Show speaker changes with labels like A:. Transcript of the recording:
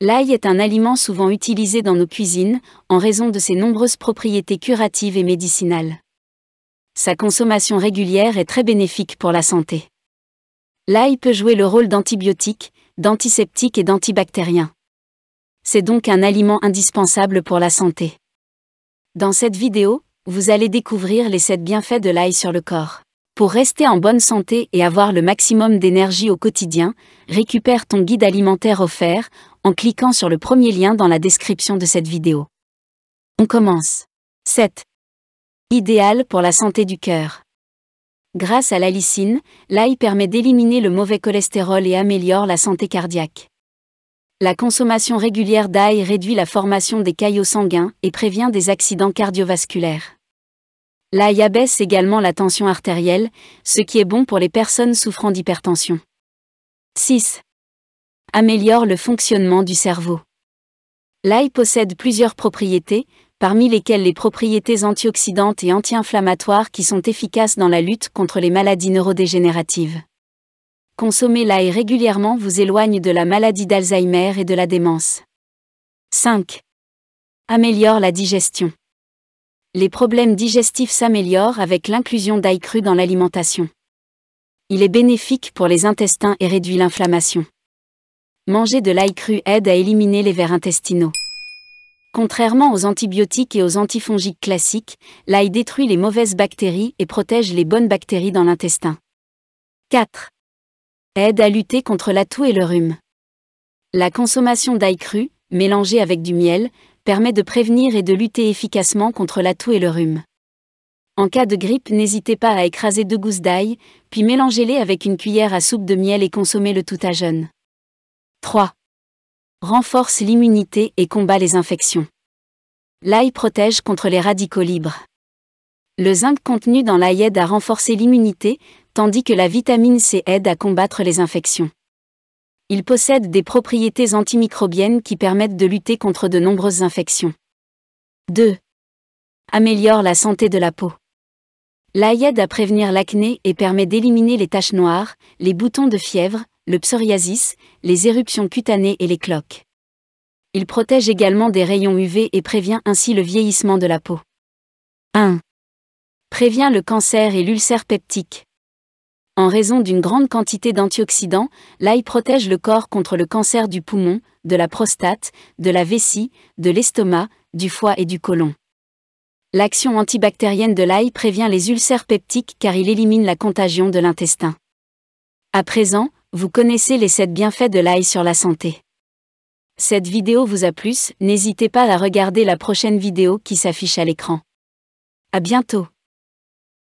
A: L'ail est un aliment souvent utilisé dans nos cuisines, en raison de ses nombreuses propriétés curatives et médicinales. Sa consommation régulière est très bénéfique pour la santé. L'ail peut jouer le rôle d'antibiotique, d'antiseptique et d'antibactérien. C'est donc un aliment indispensable pour la santé. Dans cette vidéo, vous allez découvrir les 7 bienfaits de l'ail sur le corps. Pour rester en bonne santé et avoir le maximum d'énergie au quotidien, récupère ton guide alimentaire offert en cliquant sur le premier lien dans la description de cette vidéo. On commence. 7. Idéal pour la santé du cœur. Grâce à l'alicine, l'ail permet d'éliminer le mauvais cholestérol et améliore la santé cardiaque. La consommation régulière d'ail réduit la formation des caillots sanguins et prévient des accidents cardiovasculaires. L'ail abaisse également la tension artérielle, ce qui est bon pour les personnes souffrant d'hypertension. 6 améliore le fonctionnement du cerveau. L'ail possède plusieurs propriétés, parmi lesquelles les propriétés antioxydantes et anti-inflammatoires qui sont efficaces dans la lutte contre les maladies neurodégénératives. Consommer l'ail régulièrement vous éloigne de la maladie d'Alzheimer et de la démence. 5. Améliore la digestion. Les problèmes digestifs s'améliorent avec l'inclusion d'ail cru dans l'alimentation. Il est bénéfique pour les intestins et réduit l'inflammation manger de l'ail cru aide à éliminer les vers intestinaux. Contrairement aux antibiotiques et aux antifongiques classiques, l'ail détruit les mauvaises bactéries et protège les bonnes bactéries dans l'intestin. 4. Aide à lutter contre la toux et le rhume. La consommation d'ail cru, mélangée avec du miel, permet de prévenir et de lutter efficacement contre la toux et le rhume. En cas de grippe, n'hésitez pas à écraser deux gousses d'ail, puis mélangez-les avec une cuillère à soupe de miel et consommez-le tout à jeune. 3. Renforce l'immunité et combat les infections. L'ail protège contre les radicaux libres. Le zinc contenu dans l'ail aide à renforcer l'immunité, tandis que la vitamine C aide à combattre les infections. Il possède des propriétés antimicrobiennes qui permettent de lutter contre de nombreuses infections. 2. Améliore la santé de la peau. L'ail aide à prévenir l'acné et permet d'éliminer les taches noires, les boutons de fièvre, le psoriasis, les éruptions cutanées et les cloques. Il protège également des rayons UV et prévient ainsi le vieillissement de la peau. 1. Prévient le cancer et l'ulcère peptique. En raison d'une grande quantité d'antioxydants, l'ail protège le corps contre le cancer du poumon, de la prostate, de la vessie, de l'estomac, du foie et du côlon. L'action antibactérienne de l'ail prévient les ulcères peptiques car il élimine la contagion de l'intestin. À présent, vous connaissez les 7 bienfaits de l'ail sur la santé. Cette vidéo vous a plu, n'hésitez pas à regarder la prochaine vidéo qui s'affiche à l'écran. À bientôt